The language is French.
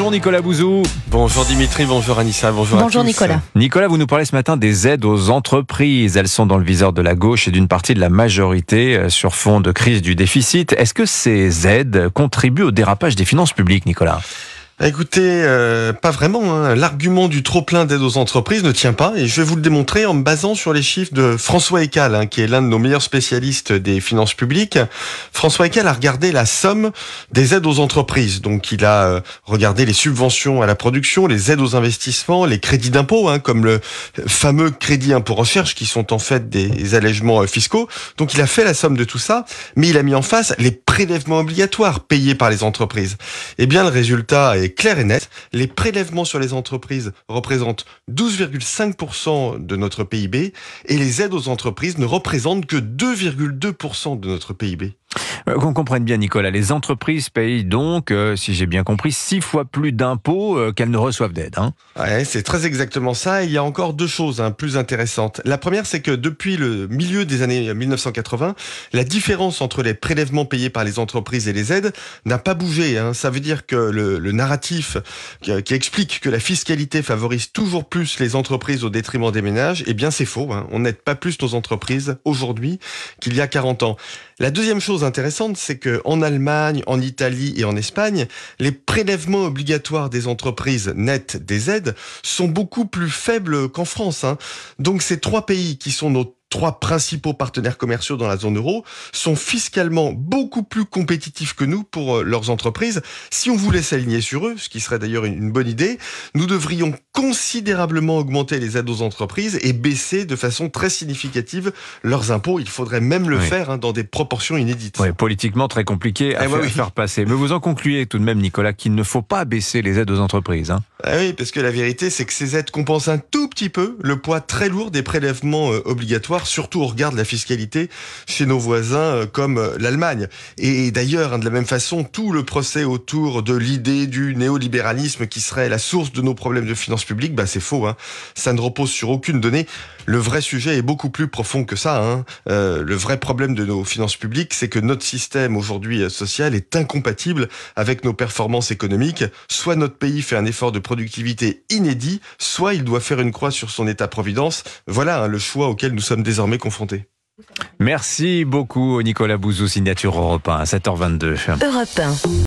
Bonjour Nicolas Bouzou. Bonjour Dimitri, bonjour Anissa, bonjour, bonjour Nicolas. Nicolas, vous nous parlez ce matin des aides aux entreprises. Elles sont dans le viseur de la gauche et d'une partie de la majorité euh, sur fond de crise du déficit. Est-ce que ces aides contribuent au dérapage des finances publiques, Nicolas bah, écoutez, euh, pas vraiment. Hein. L'argument du trop-plein d'aide aux entreprises ne tient pas et je vais vous le démontrer en me basant sur les chiffres de François Eccal, hein, qui est l'un de nos meilleurs spécialistes des finances publiques. François Eccal a regardé la somme des aides aux entreprises. Donc il a euh, regardé les subventions à la production, les aides aux investissements, les crédits d'impôt, hein, comme le fameux crédit impôt recherche, qui sont en fait des allègements euh, fiscaux. Donc il a fait la somme de tout ça, mais il a mis en face les prélèvements obligatoires payés par les entreprises. Eh bien le résultat est c'est clair et net. Les prélèvements sur les entreprises représentent 12,5% de notre PIB et les aides aux entreprises ne représentent que 2,2% de notre PIB. Euh, qu'on comprenne bien, Nicolas, les entreprises payent donc, euh, si j'ai bien compris, six fois plus d'impôts euh, qu'elles ne reçoivent d'aides. Hein. c'est très exactement ça. il y a encore deux choses hein, plus intéressantes. La première, c'est que depuis le milieu des années 1980, la différence entre les prélèvements payés par les entreprises et les aides n'a pas bougé. Hein. Ça veut dire que le, narratif qui, explique que la fiscalité favorise toujours plus les entreprises au détriment des ménages, eh bien c'est faux. On n'aide pas plus nos entreprises aujourd'hui qu'il y a 40 ans. La deuxième chose intéressante, c'est que en Allemagne, en Italie et en Espagne, les prélèvements obligatoires des entreprises nettes des aides sont beaucoup plus faibles qu'en France. Hein. Donc ces trois pays qui sont nos trois principaux partenaires commerciaux dans la zone euro, sont fiscalement beaucoup plus compétitifs que nous pour euh, leurs entreprises. Si on voulait s'aligner sur eux, ce qui serait d'ailleurs une bonne idée, nous devrions considérablement augmenter les aides aux entreprises et baisser de façon très significative leurs impôts. Il faudrait même le faire hein, dans des proportions inédites. Oui, politiquement très compliqué eh bah à, faire, passer. Mais vous en concluez tout de même, Nicolas, qu'il ne faut pas baisser les aides aux entreprises. Hein. Ah oui, parce que la vérité, c'est que ces aides compensent un tout petit peu le poids très lourd des prélèvements euh, obligatoires Surtout, regard regarde la fiscalité chez nos voisins euh, comme euh, l'Allemagne. Et d'ailleurs, hein, de la même façon, tout le procès autour de l'idée du néolibéralisme qui serait la source de nos problèmes de finances publiques, bah c'est faux. Hein. Ça ne repose sur aucune donnée. Le vrai sujet est beaucoup plus profond que ça. Hein. Euh, le vrai problème de nos finances publiques, c'est que notre système aujourd'hui social est incompatible avec nos performances économiques. Soit notre pays fait un effort de productivité inédit, soit il doit faire une croix sur son état-providence. Voilà hein, le choix auquel nous sommes désormais confrontés. Merci beaucoup Nicolas Bouzou, signature Europe 1, 7h22. Europe 1.